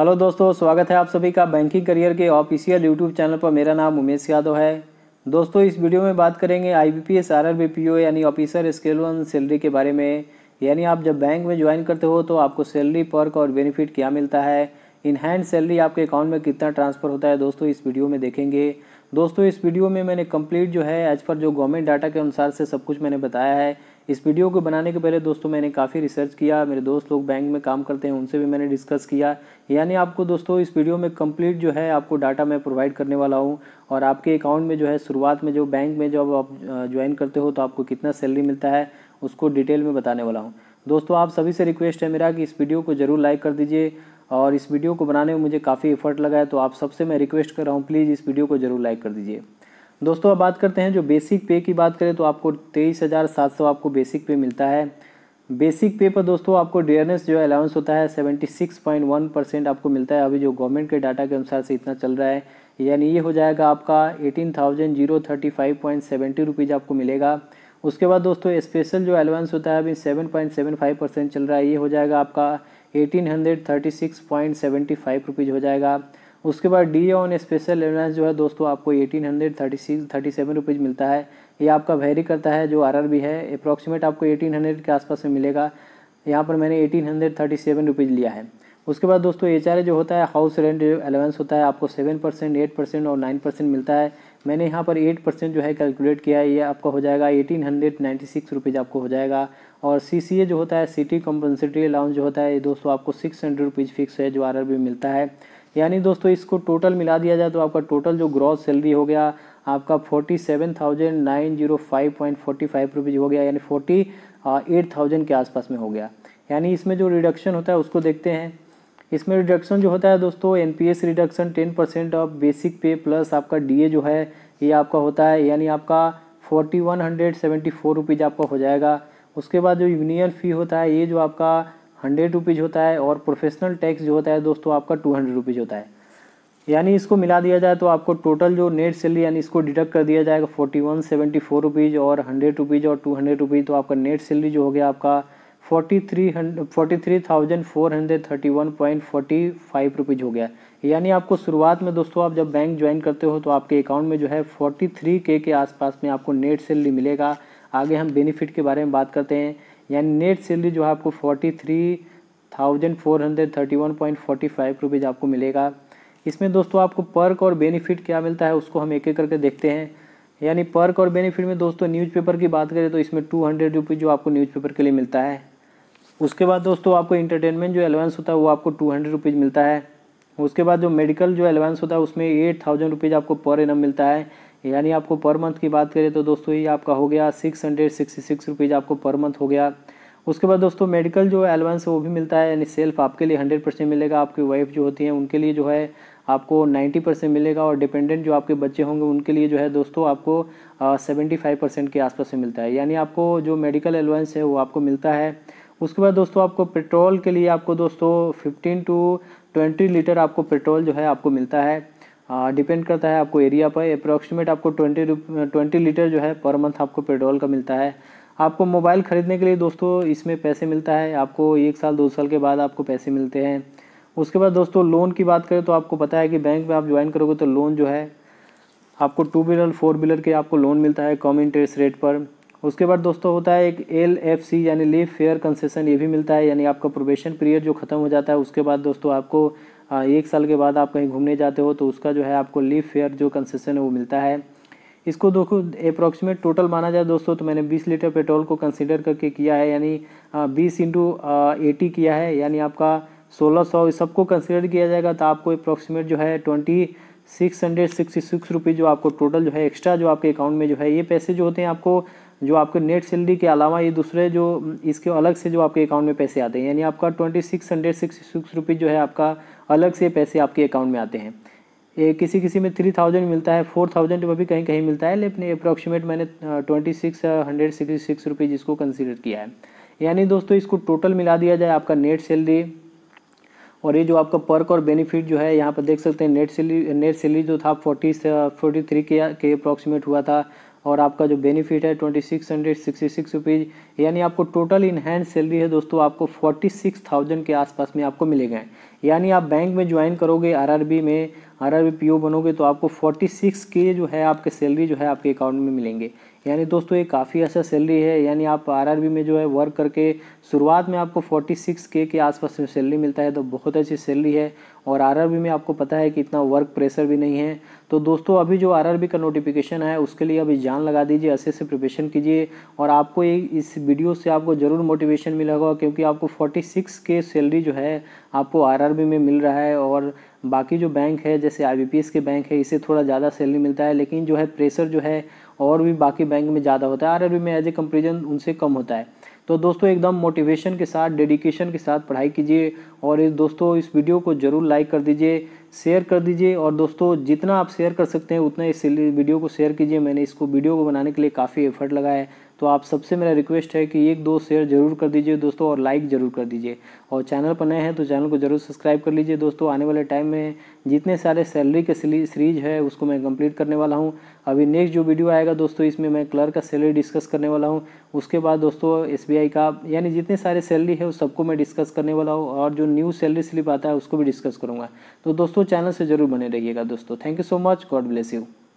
hello दोस्तों स्वागत है आप सभी का बैंकिंग करियर के ऑफिशियल यूट्यूब चैनल पर मेरा नाम उमेश यादव है दोस्तों इस वीडियो में बात करेंगे I B P S R R B P O यानी ऑफिसर स्केल वन सैलरी के बारे में यानी आप जब बैंक में ज्वाइन करते हो तो आपको सैलरी पर्क और बेनिफिट क्या मिलता है इन हैंड सैलरी आपके अकाउंट में कितना ट्रांसफ़र होता है दोस्तों इस वीडियो में देखेंगे दोस्तों इस वीडियो में मैंने कंप्लीट जो है एज पर जो गवर्नमेंट डाटा के अनुसार से सब कुछ मैंने बताया है इस वीडियो को बनाने के पहले दोस्तों मैंने काफ़ी रिसर्च किया मेरे दोस्त लोग बैंक में काम करते हैं उनसे भी मैंने डिस्कस किया यानी आपको दोस्तों इस वीडियो में कंप्लीट जो है आपको डाटा मैं प्रोवाइड करने वाला हूँ और आपके अकाउंट में जो है शुरुआत में जो बैंक में जब आप ज्वाइन करते हो तो आपको कितना सैलरी मिलता है उसको डिटेल में बताने वाला हूँ दोस्तों आप सभी से रिक्वेस्ट है मेरा कि इस वीडियो को ज़रूर लाइक कर दीजिए और इस वीडियो को बनाने में मुझे काफ़ी एफर्ट लगा है तो आप सबसे मैं रिक्वेस्ट कर रहा हूँ प्लीज़ इस वीडियो को ज़रूर लाइक कर दीजिए दोस्तों अब बात करते हैं जो बेसिक पे की बात करें तो आपको तेईस हज़ार सात सौ आपको बेसिक पे मिलता है बेसिक पे पर दोस्तों आपको डेयरनेस जो अलाउंस होता है seventy six point one percent आपको मिलता है अभी जो गवर्नमेंट के डाटा के अनुसार से इतना चल रहा है यानी ये हो जाएगा आपका eighteen thousand zero thirty five point seventy rupees आपको मिलेगा उसके बाद दोस्तों स्पेशल जो अलाउंस होता है अभी seven point seven five percent चल रहा है ये हो जाएगा आपका eighteen hundred thirty six point seventy five rupees हो जाएगा उसके बाद डी ऑन स्पेशल अलाउंस जो है दोस्तों आपको eighteen hundred thirty six thirty seven rupees मिलता है ये आपका वेरी करता है जो आर भी है अप्रॉक्सीमेट आपको एटीन हंड्रेड के आसपास में मिलेगा यहाँ पर मैंने eighteen hundred thirty seven rupees लिया है उसके बाद दोस्तों एच जो होता है हाउस रेंट जो एलेवेंस होता है आपको सेवन परसेंट एट परसेंट और नाइन परसेंट मिलता है मैंने यहाँ पर एट परसेंट जो है कैलकुलेट किया है ये आपका हो जाएगा eighteen hundred ninety six rupees आपको हो जाएगा और सी सी ए जो होता है सिटी कॉम्पनसेटरी अलाउंस जो होता है ये दोस्तों आपको सिक्स हंड्रेड रुपीज़ फिक्स है जो आर आर बी मिलता है यानी दोस्तों इसको टोटल मिला दिया जाए तो आपका टोटल जो ग्रॉस सैलरी हो गया आपका forty seven thousand nine zero five point forty five rupees हो गया यानी फोर्टी एट थाउजेंड के आसपास में हो गया यानी इसमें जो रिडक्शन होता है उसको देखते हैं इसमें रिडक्शन जो होता है दोस्तों an reduction ten percent of basic pay plus आपका डी जो है ये आपका होता है यानी आपका forty one hundred seventy four rupees आपका हो जाएगा उसके बाद जो यूनियन फ़ी होता है ये जो आपका हंड्रेड रुपीज़ होता है और प्रोफेशनल टैक्स जो होता है दोस्तों आपका टू हंड्रेड रुपीज़ होता है यानी इसको मिला दिया जाए तो आपको टोटल जो नेट सैलरी यानी इसको डिडक्ट कर दिया जाएगा forty one seventy four rupees और हंड्रेड रुपीज़ और टू हंड्रेड रुपीज़ तो आपका नेट सैलरी जो हो गया आपका forty three three thousand four hundred thirty one point forty five rupees हो गया यानी आपको शुरुआत में दोस्तों आप जब बैंक ज्वाइन करते हो तो आपके अकाउंट में जो है फोर्टी थ्री के के आसपास में आपको नेट सैलरी मिलेगा आगे हम बेनिफिट के बारे में बात करते हैं यानी नेट सैलरी जो है आपको 43,431.45 three thousand four hundred thirty one point forty five rupees आपको मिलेगा इसमें दोस्तों आपको पर्क और बेनिफिट क्या मिलता है उसको हम एक एक करके देखते हैं यानी पर्क और बेनिफिट में दोस्तों न्यूज़पेपर की बात करें तो इसमें टू हंड्रेड रुपीज़ जो आपको न्यूज़पेपर के लिए मिलता है उसके बाद दोस्तों आपको इंटरटेनमेंट जो एलेवेंस होता है वो आपको टू हंड्रेड रुपीज़ मिलता है उसके बाद जो मेडिकल जो एलेवेंस होता है उसमें एट थाउजेंड रुपीज़ आपको पर इनम मिलता है यानी आपको पर मंथ की बात करें तो दोस्तों ये आपका हो गया six hundred sixty six rupees आपको पर मंथ हो गया उसके बाद दोस्तों मेडिकल जो एलेवेंस वो भी मिलता है यानी सेल्फ आपके लिए हंड्रेड परसेंट मिलेगा आपकी वाइफ जो होती हैं उनके लिए जो है आपको 90 परसेंट मिलेगा और डिपेंडेंट जो आपके बच्चे होंगे उनके लिए जो है दोस्तों आपको सेवेंटी फाइव परसेंट के आसपास में मिलता है यानी आपको जो मेडिकल एलवेंस है वो आपको मिलता है उसके बाद दोस्तों आपको पेट्रोल के लिए आपको दोस्तों फिफ्टीन टू ट्वेंटी लीटर आपको पेट्रोल जो है आपको मिलता है डिपेंड करता है आपको एरिया पर अप्रॉक्सीमेट आपको ट्वेंटी ट्वेंटी लीटर जो है पर मंथ आपको पेट्रोल का मिलता है आपको मोबाइल ख़रीदने के लिए दोस्तों इसमें पैसे मिलता है आपको एक साल दो साल के बाद आपको पैसे मिलते हैं उसके बाद दोस्तों लोन की बात करें तो आपको पता है कि बैंक में आप ज्वाइन करोगे तो लोन जो है आपको टू व्हीलर फोर व्हीलर के आपको लोन मिलता है कम इंटरेस्ट रेट पर उसके बाद दोस्तों होता है एक एल एफ सी यानी लिव फेयर कंसेशन ये भी मिलता है यानी आपका प्रोबेशन पीरियड जो ख़त्म हो जाता है उसके बाद दोस्तों आपको एक साल के बाद आप कहीं घूमने जाते हो तो उसका जो है आपको लिव फेयर जो कंसेशन है वो मिलता है इसको देखो अप्रॉक्सीमेट टोटल माना जाए दोस्तों तो मैंने 20 लीटर पेट्रोल को कंसिडर करके किया है यानी 20 इंटू एटी किया है यानी आपका सोलह सौ सबको कंसिडर किया जाएगा तो आपको अप्रोक्सीमेट जो है twenty six hundred sixty six rupees जो आपको टोटल जो है एक्स्ट्रा जो आपके अकाउंट में जो है ये पैसे जो होते हैं आपको जो आपके नेट सैलरी के अलावा ये दूसरे जो इसके अलग से जो आपके अकाउंट में पैसे आते हैं यानी आपका twenty six hundred sixty six rupees जो है आपका अलग से पैसे आपके अकाउंट में आते हैं ये किसी किसी में थ्री थाउजेंड मिलता है फोर थाउजेंड में भी कहीं कहीं मिलता है लेकिन अप्रॉक्सीमेट मैंने twenty six hundred sixty six rupees इसको कंसिडर किया है यानी दोस्तों इसको टोटल मिला दिया जाए आपका नेट सैलरी और ये जो आपका पर्क और बेनिफिट जो है यहाँ पर देख सकते हैं नेट सैलरी नेट सैलरी जो था फोर्टी फोर्टी थ्री के के अप्रॉक्सीमेट हुआ था और आपका जो बेनिफिट है twenty six hundred sixty six rupees यानी आपको टोटल इन हैंड सैलरी है दोस्तों आपको फोर्टी सिक्स थाउजेंड के आसपास में आपको मिलेगा यानी आप बैंक में ज्वाइन करोगे आर में आर आर पी ओ बनोगे तो आपको फोर्टी सिक्स के जो है आपके सैलरी जो है आपके अकाउंट में मिलेंगे यानी दोस्तों ये काफ़ी अच्छा सैलरी है यानी आप आरआरबी में जो है वर्क करके शुरुआत में आपको 46 के के आसपास में सैलरी मिलता है तो बहुत अच्छी सैलरी है और आरआरबी में आपको पता है कि इतना वर्क प्रेशर भी नहीं है तो दोस्तों अभी जो आरआरबी का नोटिफिकेशन है उसके लिए अभी जान लगा दीजिए अच्छे से प्रिपरेशन कीजिए और आपको ये इस वीडियो से आपको ज़रूर मोटिवेशन मिलेगा क्योंकि आपको फोर्टी के सैलरी जो है आपको आर में मिल रहा है और बाकी जो बैंक है जैसे आई के बैंक है इसे थोड़ा ज़्यादा सैलरी मिलता है लेकिन जो है प्रेशर जो है और भी बाकी बैंक में ज़्यादा होता है आर में एज ए कंपेरिजन उनसे कम होता है तो दोस्तों एकदम मोटिवेशन के साथ डेडिकेशन के साथ पढ़ाई कीजिए और इस दोस्तों इस वीडियो को ज़रूर लाइक कर दीजिए शेयर कर दीजिए और दोस्तों जितना आप शेयर कर सकते हैं उतना इस वीडियो को शेयर कीजिए मैंने इसको वीडियो को बनाने के लिए काफ़ी एफर्ट लगाया है तो आप सबसे मेरा रिक्वेस्ट है कि एक दो शेयर जरूर कर दीजिए दोस्तों और लाइक ज़रूर कर दीजिए और चैनल पर नए हैं तो चैनल को ज़रूर सब्सक्राइब कर लीजिए दोस्तों आने वाले टाइम में जितने सारे सैलरी के सीरीज है उसको मैं कंप्लीट करने वाला हूँ अभी नेक्स्ट जो वीडियो आएगा दोस्तों इसमें मैं क्लर्क का सैलरी डिस्कस करने वाला हूँ उसके बाद दोस्तों एस का यानी जितने सारे सैलरी है उस सबको मैं डिस्कस करने वाला हूँ और जो न्यू सैलरी स्लिप आता है उसको भी डिस्कस करूँगा तो दोस्तों चैनल से ज़रूर बने रहिएगा दोस्तों thank you so much God bless you